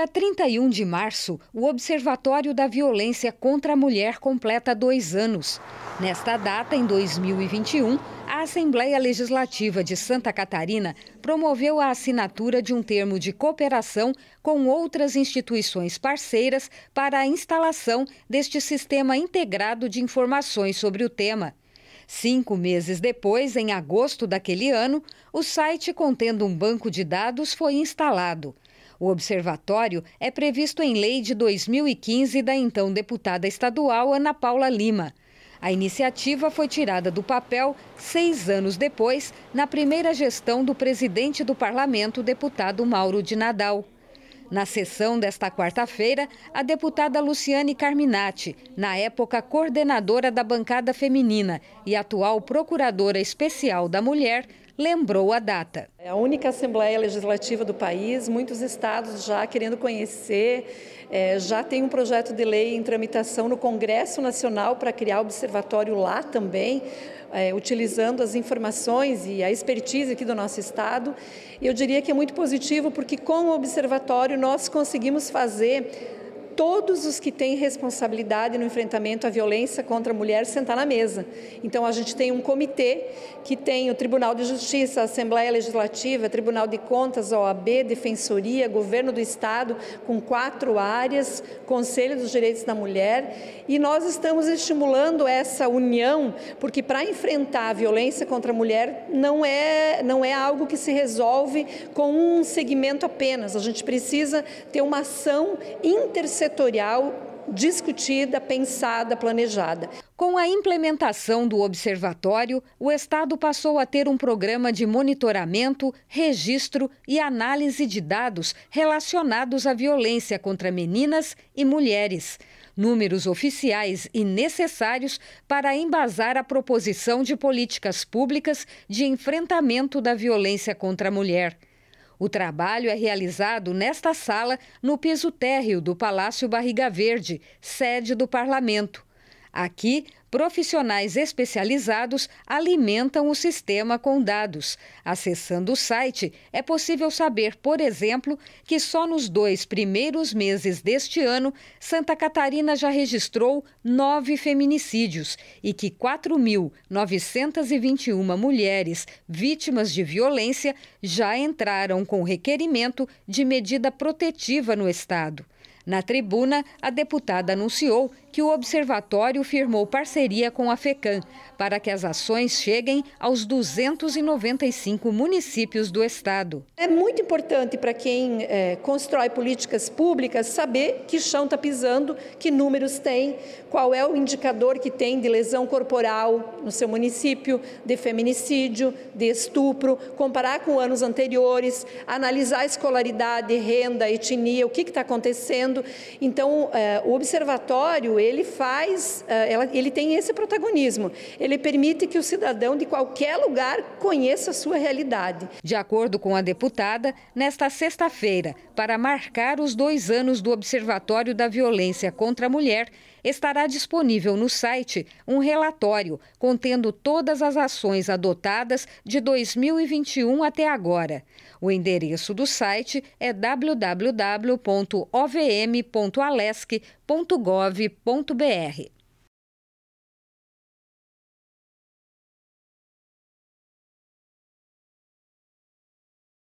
dia 31 de março, o Observatório da Violência contra a Mulher completa dois anos. Nesta data, em 2021, a Assembleia Legislativa de Santa Catarina promoveu a assinatura de um termo de cooperação com outras instituições parceiras para a instalação deste sistema integrado de informações sobre o tema. Cinco meses depois, em agosto daquele ano, o site contendo um banco de dados foi instalado. O observatório é previsto em lei de 2015 da então deputada estadual Ana Paula Lima. A iniciativa foi tirada do papel seis anos depois, na primeira gestão do presidente do parlamento, deputado Mauro de Nadal. Na sessão desta quarta-feira, a deputada Luciane Carminati, na época coordenadora da bancada feminina e atual procuradora especial da mulher, lembrou a data. É a única Assembleia Legislativa do país, muitos estados já querendo conhecer, é, já tem um projeto de lei em tramitação no Congresso Nacional para criar observatório lá também. É, utilizando as informações e a expertise aqui do nosso Estado. E eu diria que é muito positivo, porque com o observatório nós conseguimos fazer todos os que têm responsabilidade no enfrentamento à violência contra a mulher sentar na mesa. Então, a gente tem um comitê que tem o Tribunal de Justiça, a Assembleia Legislativa, Tribunal de Contas, OAB, Defensoria, Governo do Estado, com quatro áreas, Conselho dos Direitos da Mulher. E nós estamos estimulando essa união, porque para enfrentar a violência contra a mulher não é, não é algo que se resolve com um segmento apenas. A gente precisa ter uma ação intersetorial setorial discutida, pensada, planejada. Com a implementação do observatório, o Estado passou a ter um programa de monitoramento, registro e análise de dados relacionados à violência contra meninas e mulheres. Números oficiais e necessários para embasar a proposição de políticas públicas de enfrentamento da violência contra a mulher. O trabalho é realizado nesta sala, no piso térreo do Palácio Barriga Verde, sede do parlamento. Aqui, profissionais especializados alimentam o sistema com dados. Acessando o site, é possível saber, por exemplo, que só nos dois primeiros meses deste ano, Santa Catarina já registrou nove feminicídios e que 4.921 mulheres vítimas de violência já entraram com requerimento de medida protetiva no Estado. Na tribuna, a deputada anunciou que o Observatório firmou parceria com a FECAM para que as ações cheguem aos 295 municípios do estado. É muito importante para quem é, constrói políticas públicas saber que chão está pisando, que números tem, qual é o indicador que tem de lesão corporal no seu município, de feminicídio, de estupro, comparar com anos anteriores, analisar a escolaridade, renda, etnia, o que está acontecendo. Então, é, o observatório ele faz, eh, ela, ele tem esse protagonismo. Ele permite que o cidadão de qualquer lugar conheça a sua realidade. De acordo com a deputada, nesta sexta-feira, para marcar os dois anos do Observatório da Violência contra a Mulher, estará disponível no site um relatório contendo todas as ações adotadas de 2021 até agora. O endereço do site é www.ovm.alesc.gov.br.